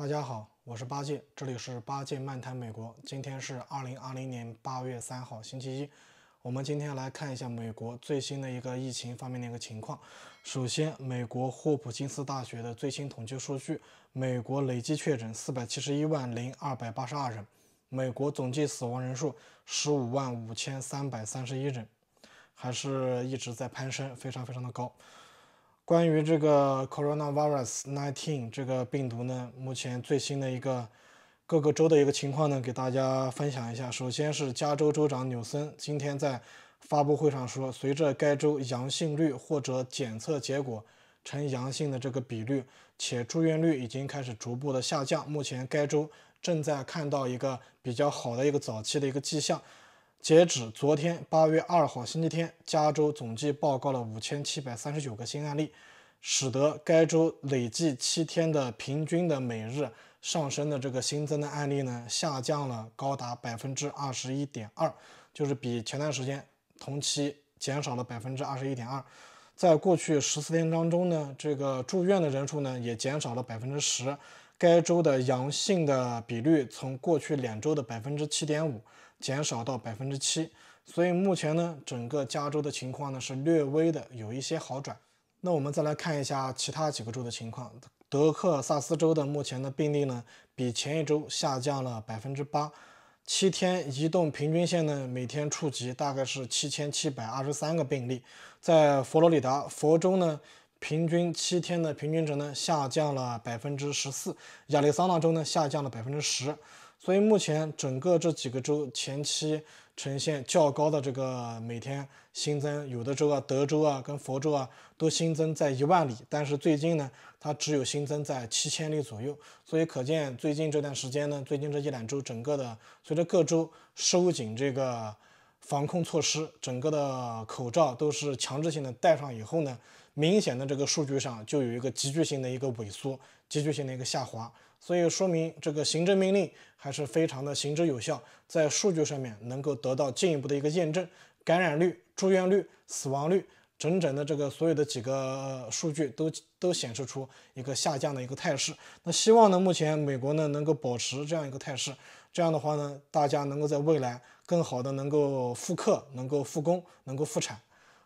大家好，我是八戒，这里是八戒漫谈美国。今天是二零二零年八月三号，星期一。我们今天来看一下美国最新的一个疫情方面的一个情况。首先，美国霍普金斯大学的最新统计数据，美国累计确诊四百七十一万零二百八十二人，美国总计死亡人数十五万五千三百三十一人，还是一直在攀升，非常非常的高。关于这个 coronavirus nineteen 这个病毒呢，目前最新的一个各个州的一个情况呢，给大家分享一下。首先是加州州长纽森今天在发布会上说，随着该州阳性率或者检测结果呈阳性的这个比率，且住院率已经开始逐步的下降，目前该州正在看到一个比较好的一个早期的一个迹象。截止昨天八月二号星期天，加州总计报告了五千七百三十九个新案例，使得该州累计七天的平均的每日上升的这个新增的案例呢，下降了高达百分之二十一点二，就是比前段时间同期减少了百分之二十一点二。在过去十四天当中呢，这个住院的人数呢也减少了百分之十。该州的阳性的比率从过去两周的百分之七点五。减少到百分之七，所以目前呢，整个加州的情况呢是略微的有一些好转。那我们再来看一下其他几个州的情况。德克萨斯州的目前的病例呢，比前一周下降了百分之八，七天移动平均线呢每天触及大概是七千七百二十三个病例。在佛罗里达佛州呢，平均七天的平均值呢下降了百分之十四，亚利桑那州呢下降了百分之十。所以目前整个这几个州前期呈现较高的这个每天新增，有的州啊、德州啊、跟佛州啊都新增在一万例，但是最近呢，它只有新增在七千例左右。所以可见最近这段时间呢，最近这一两周，整个的随着各州收紧这个防控措施，整个的口罩都是强制性的戴上以后呢，明显的这个数据上就有一个急剧性的一个萎缩，急剧性的一个下滑。所以说明这个行政命令还是非常的行之有效，在数据上面能够得到进一步的一个验证，感染率、住院率、死亡率，整整的这个所有的几个数据都都显示出一个下降的一个态势。那希望呢，目前美国呢能够保持这样一个态势，这样的话呢，大家能够在未来更好的能够复课、能够复工、能够复产。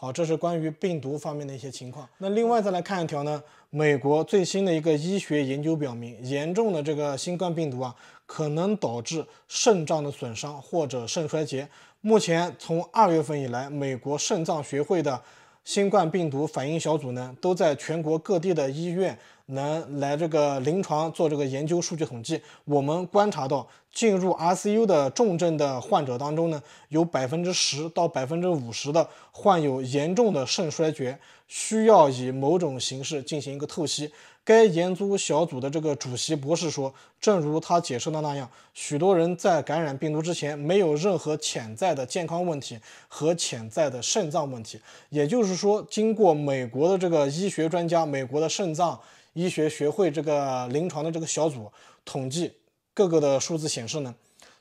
好，这是关于病毒方面的一些情况。那另外再来看一条呢？美国最新的一个医学研究表明，严重的这个新冠病毒啊，可能导致肾脏的损伤或者肾衰竭。目前从二月份以来，美国肾脏学会的新冠病毒反应小组呢，都在全国各地的医院。能来这个临床做这个研究数据统计，我们观察到进入 ICU 的重症的患者当中呢，有百分之十到百分之五十的患有严重的肾衰竭，需要以某种形式进行一个透析。该研究小组的这个主席博士说：“正如他解释的那样，许多人在感染病毒之前没有任何潜在的健康问题和潜在的肾脏问题。也就是说，经过美国的这个医学专家、美国的肾脏医学学会这个临床的这个小组统计，各个的数字显示呢，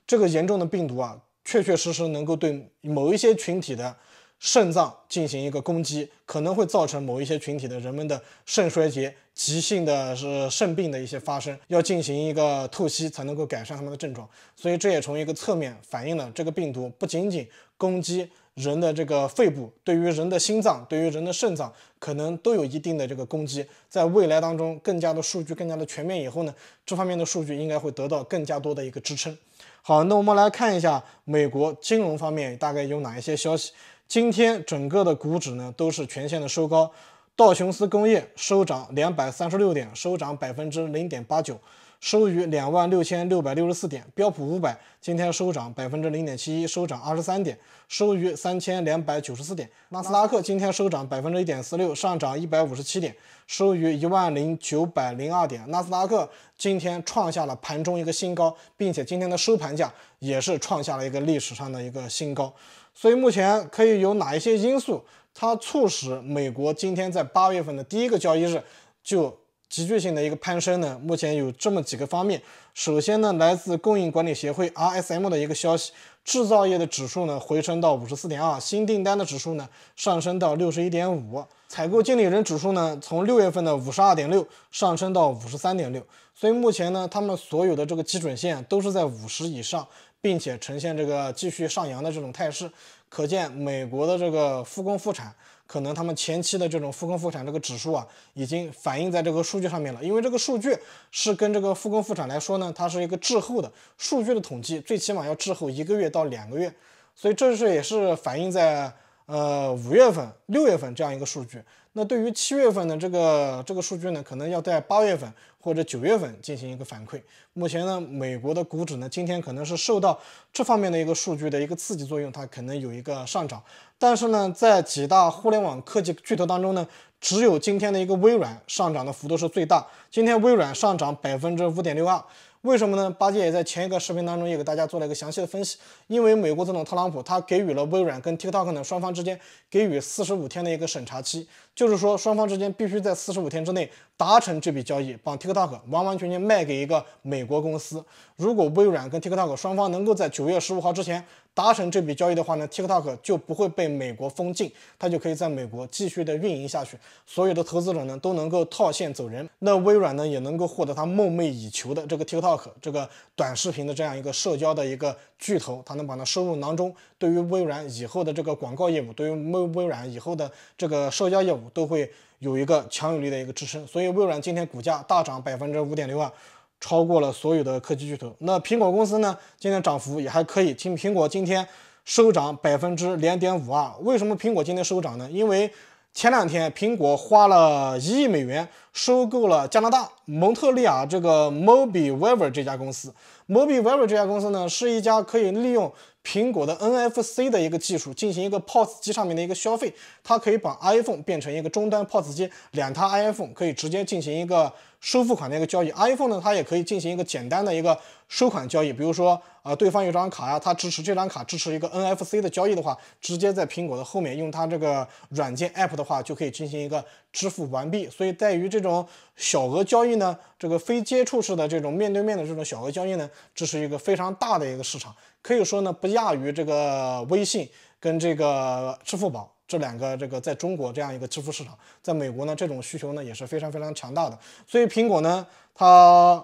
这个严重的病毒啊，确确实实能够对某一些群体的。”肾脏进行一个攻击，可能会造成某一些群体的人们的肾衰竭、急性的是肾病的一些发生，要进行一个透析才能够改善他们的症状。所以这也从一个侧面反映了这个病毒不仅仅攻击人的这个肺部，对于人的心脏、对于人的肾脏可能都有一定的这个攻击。在未来当中，更加的数据更加的全面以后呢，这方面的数据应该会得到更加多的一个支撑。好，那我们来看一下美国金融方面大概有哪一些消息。今天整个的股指呢都是全线的收高，道琼斯工业收涨两百三十六点，收涨百分之零点八九。收于两万六千六百六十四点，标普五百今天收涨百分之零点七一，收涨二十三点，收于三千两百九十四点。纳斯达克今天收涨百分之一点四六，上涨一百五十七点，收于一万零九百零二点。纳斯达克今天创下了盘中一个新高，并且今天的收盘价也是创下了一个历史上的一个新高。所以目前可以有哪一些因素，它促使美国今天在八月份的第一个交易日就？急剧性的一个攀升呢，目前有这么几个方面。首先呢，来自供应管理协会 r s m 的一个消息，制造业的指数呢回升到五十四点二，新订单的指数呢上升到六十一点五，采购经理人指数呢从六月份的五十二点六上升到五十三点六。所以目前呢，他们所有的这个基准线都是在五十以上，并且呈现这个继续上扬的这种态势。可见，美国的这个复工复产。可能他们前期的这种复工复产这个指数啊，已经反映在这个数据上面了。因为这个数据是跟这个复工复产来说呢，它是一个滞后的数据的统计，最起码要滞后一个月到两个月，所以这是也是反映在。呃，五月份、六月份这样一个数据，那对于七月份的这个这个数据呢，可能要在八月份或者九月份进行一个反馈。目前呢，美国的股指呢，今天可能是受到这方面的一个数据的一个刺激作用，它可能有一个上涨。但是呢，在几大互联网科技巨头当中呢，只有今天的一个微软上涨的幅度是最大。今天微软上涨百分之五点六二。为什么呢？八戒也在前一个视频当中也给大家做了一个详细的分析，因为美国总统特朗普他给予了微软跟 TikTok 的双方之间给予四十五天的一个审查期。就是说，双方之间必须在四十五天之内达成这笔交易，把 TikTok 完完全全卖给一个美国公司。如果微软跟 TikTok 双方能够在九月十五号之前达成这笔交易的话呢，TikTok 就不会被美国封禁，它就可以在美国继续的运营下去，所有的投资者呢都能够套现走人，那微软呢也能够获得他梦寐以求的这个 TikTok 这个短视频的这样一个社交的一个巨头，他能把它收入囊中。对于微软以后的这个广告业务，对于微微软以后的这个社交业务。都会有一个强有力的一个支撑，所以微软今天股价大涨百分之五点六啊，超过了所有的科技巨头。那苹果公司呢，今天涨幅也还可以，听苹果今天收涨百分之零点五二。为什么苹果今天收涨呢？因为前两天苹果花了一亿美元收购了加拿大蒙特利尔这个 Mobilever 这家公司。Mobilever 这家公司呢，是一家可以利用。苹果的 NFC 的一个技术进行一个 POS 机上面的一个消费，它可以把 iPhone 变成一个终端 POS 机，两台 iPhone 可以直接进行一个收付款的一个交易。iPhone 呢，它也可以进行一个简单的一个收款交易，比如说啊，对方有张卡呀，它支持这张卡支持一个 NFC 的交易的话，直接在苹果的后面用它这个软件 App 的话就可以进行一个。支付完毕，所以在于这种小额交易呢，这个非接触式的这种面对面的这种小额交易呢，这是一个非常大的一个市场，可以说呢不亚于这个微信跟这个支付宝这两个这个在中国这样一个支付市场，在美国呢这种需求呢也是非常非常强大的，所以苹果呢它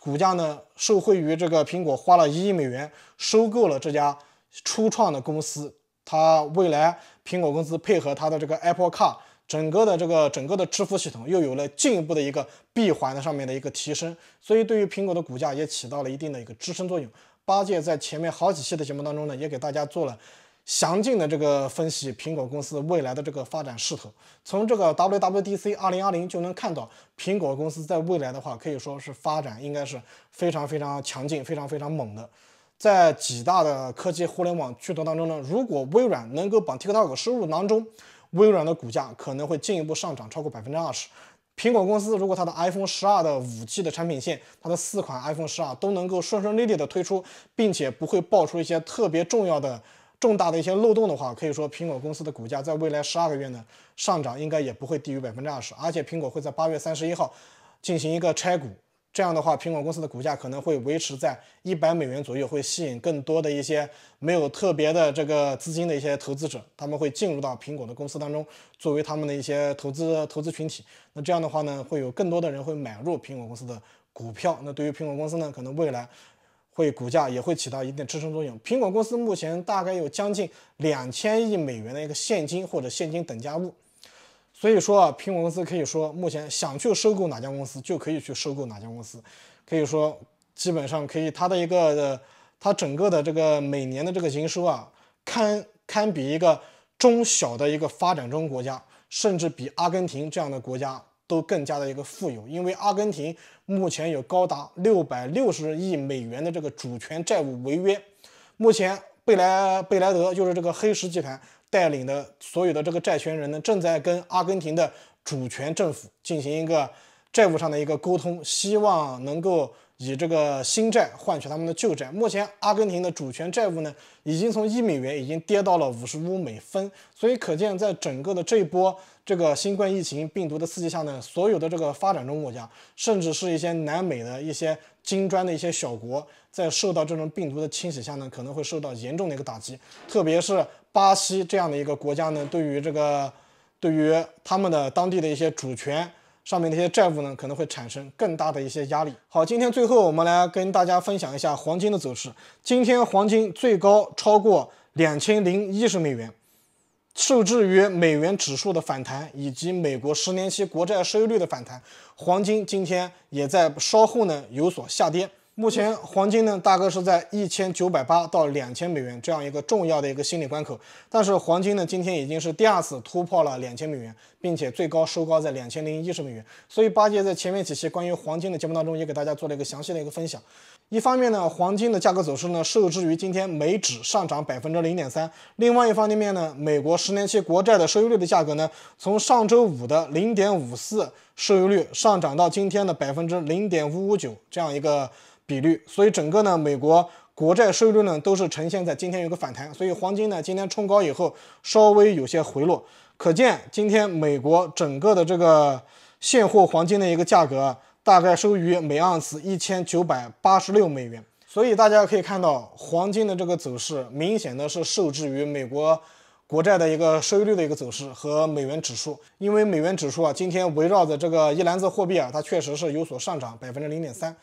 股价呢受惠于这个苹果花了一亿美元收购了这家初创的公司，它未来苹果公司配合它的这个 Apple Car。整个的这个整个的支付系统又有了进一步的一个闭环的上面的一个提升，所以对于苹果的股价也起到了一定的一个支撑作用。八戒在前面好几期的节目当中呢，也给大家做了详尽的这个分析，苹果公司未来的这个发展势头，从这个 WWDC 二零二零就能看到，苹果公司在未来的话，可以说是发展应该是非常非常强劲，非常非常猛的。在几大的科技互联网巨头当中呢，如果微软能够把 TikTok 收入囊中。微软的股价可能会进一步上涨超过百分之二十。苹果公司如果它的 iPhone 十二的五 G 的产品线，它的四款 iPhone 十二都能够顺顺利利的推出，并且不会爆出一些特别重要的、重大的一些漏洞的话，可以说苹果公司的股价在未来十二个月呢，上涨应该也不会低于百分之二十。而且苹果会在八月三十一号进行一个拆股。这样的话，苹果公司的股价可能会维持在一百美元左右，会吸引更多的一些没有特别的这个资金的一些投资者，他们会进入到苹果的公司当中，作为他们的一些投资投资群体。那这样的话呢，会有更多的人会买入苹果公司的股票。那对于苹果公司呢，可能未来会股价也会起到一定支撑作用。苹果公司目前大概有将近两千亿美元的一个现金或者现金等价物。所以说啊，苹果公司可以说目前想去收购哪家公司就可以去收购哪家公司，可以说基本上可以。它的一个，它整个的这个每年的这个营收啊，堪堪比一个中小的一个发展中国家，甚至比阿根廷这样的国家都更加的一个富有。因为阿根廷目前有高达六百六十亿美元的这个主权债务违约，目前贝莱贝莱德就是这个黑石集团。带领的所有的这个债权人呢，正在跟阿根廷的主权政府进行一个债务上的一个沟通，希望能够。以这个新债换取他们的旧债。目前，阿根廷的主权债务呢，已经从一美元已经跌到了五十五美分。所以，可见在整个的这一波这个新冠疫情病毒的刺激下呢，所有的这个发展中国家，甚至是一些南美的一些金砖的一些小国，在受到这种病毒的侵袭下呢，可能会受到严重的一个打击。特别是巴西这样的一个国家呢，对于这个对于他们的当地的一些主权。上面那些债务呢，可能会产生更大的一些压力。好，今天最后我们来跟大家分享一下黄金的走势。今天黄金最高超过两千零一十美元，受制于美元指数的反弹以及美国十年期国债收益率的反弹，黄金今天也在稍后呢有所下跌。目前黄金呢，大概是在一千九百八到两千美元这样一个重要的一个心理关口，但是黄金呢，今天已经是第二次突破了两千美元。并且最高收高在两千零一十美元，所以八戒在前面几期关于黄金的节目当中也给大家做了一个详细的一个分享。一方面呢，黄金的价格走势呢受制于今天美指上涨百分之零点三；另外一方面呢，美国十年期国债的收益率的价格呢，从上周五的零点五四收益率上涨到今天的百分之零点五五九这样一个比率。所以整个呢，美国国债收益率呢都是呈现在今天有个反弹，所以黄金呢今天冲高以后稍微有些回落。可见，今天美国整个的这个现货黄金的一个价格，大概收于每盎司一千九百八十六美元。所以大家可以看到，黄金的这个走势明显的是受制于美国国债的一个收益率的一个走势和美元指数。因为美元指数啊，今天围绕着这个一篮子货币啊，它确实是有所上涨百分之零点三。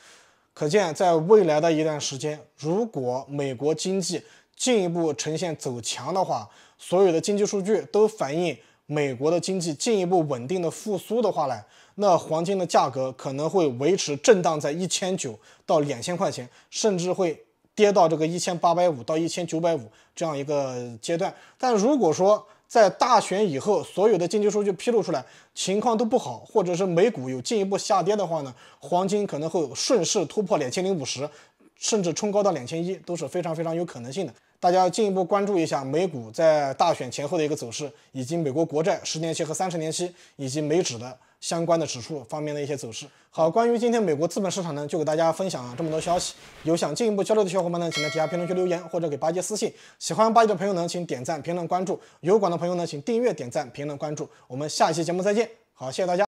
可见，在未来的一段时间，如果美国经济进一步呈现走强的话，所有的经济数据都反映美国的经济进一步稳定的复苏的话呢，那黄金的价格可能会维持震荡在一千九到两千块钱，甚至会跌到这个一千八百五到一千九百五这样一个阶段。但如果说在大选以后所有的经济数据披露出来情况都不好，或者是美股有进一步下跌的话呢，黄金可能会顺势突破两千零五十。甚至冲高到两千一都是非常非常有可能性的，大家要进一步关注一下美股在大选前后的一个走势，以及美国国债十年期和三十年期以及美指的相关的指数方面的一些走势。好，关于今天美国资本市场呢，就给大家分享了这么多消息。有想进一步交流的小伙伴呢，请在底下评论区留言或者给八戒私信。喜欢八戒的朋友呢，请点赞、评论、关注；有管的朋友呢，请订阅、点赞、评论、关注。我们下一期节目再见。好，谢谢大家。